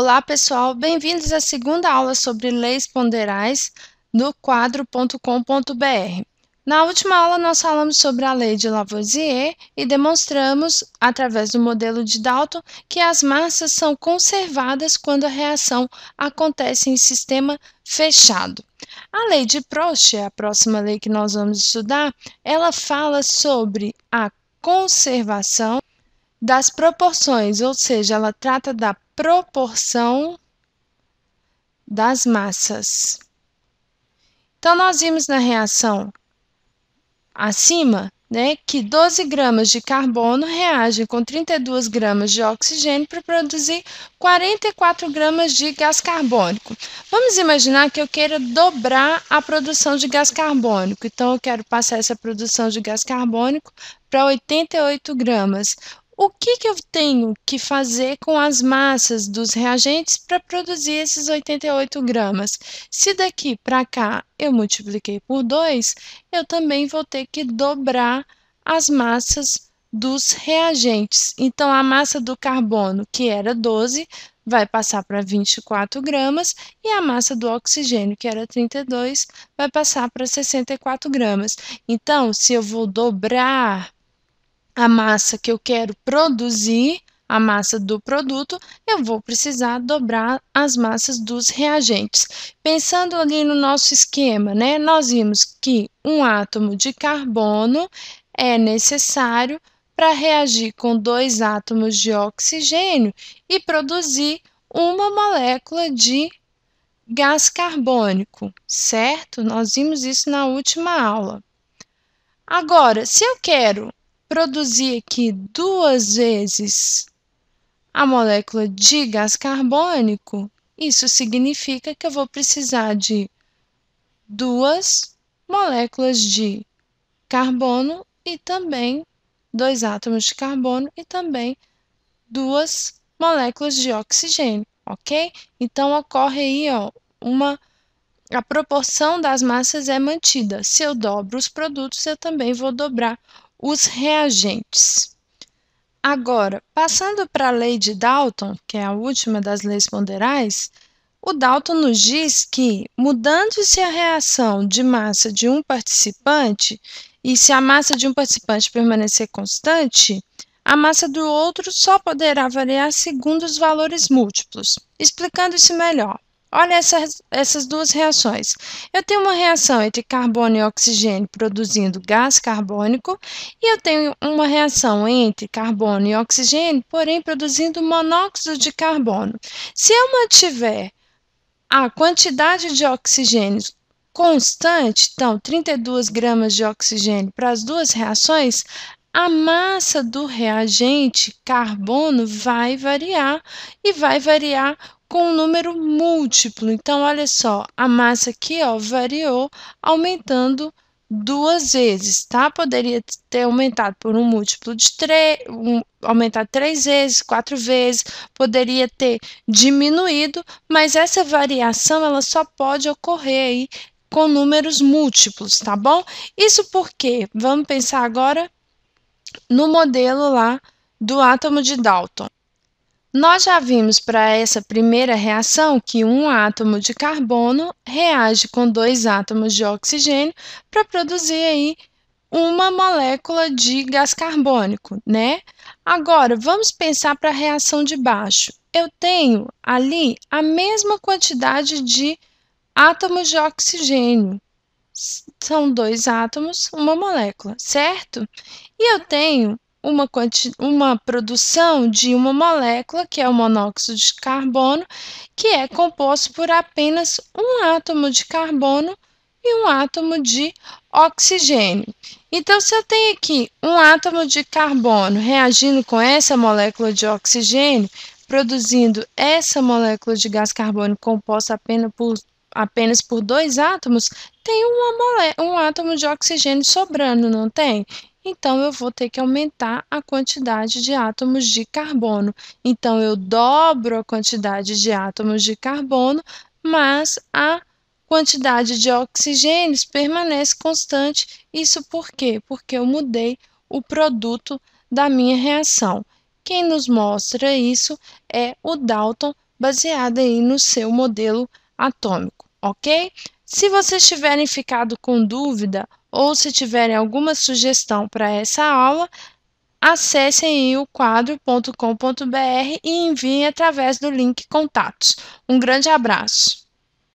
Olá, pessoal, bem-vindos à segunda aula sobre leis ponderais do quadro.com.br. Na última aula, nós falamos sobre a lei de Lavoisier e demonstramos, através do modelo de Dalton, que as massas são conservadas quando a reação acontece em sistema fechado. A lei de Proust, a próxima lei que nós vamos estudar, ela fala sobre a conservação das proporções, ou seja, ela trata da proporção das massas. Então, nós vimos na reação acima né, que 12 gramas de carbono reagem com 32 gramas de oxigênio para produzir 44 gramas de gás carbônico. Vamos imaginar que eu queira dobrar a produção de gás carbônico, então eu quero passar essa produção de gás carbônico para 88 gramas o que, que eu tenho que fazer com as massas dos reagentes para produzir esses 88 gramas? Se daqui para cá eu multipliquei por 2, eu também vou ter que dobrar as massas dos reagentes. Então, a massa do carbono, que era 12, vai passar para 24 gramas e a massa do oxigênio, que era 32, vai passar para 64 gramas. Então, se eu vou dobrar a massa que eu quero produzir, a massa do produto, eu vou precisar dobrar as massas dos reagentes. Pensando ali no nosso esquema, né, nós vimos que um átomo de carbono é necessário para reagir com dois átomos de oxigênio e produzir uma molécula de gás carbônico, certo? Nós vimos isso na última aula. Agora, se eu quero produzir aqui duas vezes a molécula de gás carbônico, isso significa que eu vou precisar de duas moléculas de carbono e também dois átomos de carbono e também duas moléculas de oxigênio, ok? Então ocorre aí ó, uma a proporção das massas é mantida. Se eu dobro os produtos, eu também vou dobrar os reagentes. Agora, passando para a lei de Dalton, que é a última das leis ponderais, o Dalton nos diz que, mudando-se a reação de massa de um participante, e se a massa de um participante permanecer constante, a massa do outro só poderá variar segundo os valores múltiplos. Explicando isso melhor, Olha essas, essas duas reações. Eu tenho uma reação entre carbono e oxigênio produzindo gás carbônico, e eu tenho uma reação entre carbono e oxigênio, porém produzindo monóxido de carbono. Se eu mantiver a quantidade de oxigênio constante, então 32 gramas de oxigênio para as duas reações, a massa do reagente carbono vai variar e vai variar com um número múltiplo. Então, olha só, a massa aqui ó, variou aumentando duas vezes, tá? Poderia ter aumentado por um múltiplo de três, um, aumentar três vezes, quatro vezes, poderia ter diminuído, mas essa variação ela só pode ocorrer aí com números múltiplos, tá bom? Isso porque vamos pensar agora no modelo lá do átomo de Dalton. Nós já vimos para essa primeira reação que um átomo de carbono reage com dois átomos de oxigênio para produzir aí uma molécula de gás carbônico, né? Agora, vamos pensar para a reação de baixo. Eu tenho ali a mesma quantidade de átomos de oxigênio. São dois átomos, uma molécula, certo? E eu tenho uma, uma produção de uma molécula, que é o monóxido de carbono, que é composto por apenas um átomo de carbono e um átomo de oxigênio. Então, se eu tenho aqui um átomo de carbono reagindo com essa molécula de oxigênio, produzindo essa molécula de gás carbônico composta apenas por, apenas por dois átomos, tem uma mole, um átomo de oxigênio sobrando, não tem? então eu vou ter que aumentar a quantidade de átomos de carbono. Então eu dobro a quantidade de átomos de carbono, mas a quantidade de oxigênios permanece constante. Isso por quê? Porque eu mudei o produto da minha reação. Quem nos mostra isso é o Dalton, baseado aí no seu modelo atômico, ok? Se vocês tiverem ficado com dúvida ou se tiverem alguma sugestão para essa aula, acessem o quadro.com.br e enviem através do link contatos. Um grande abraço!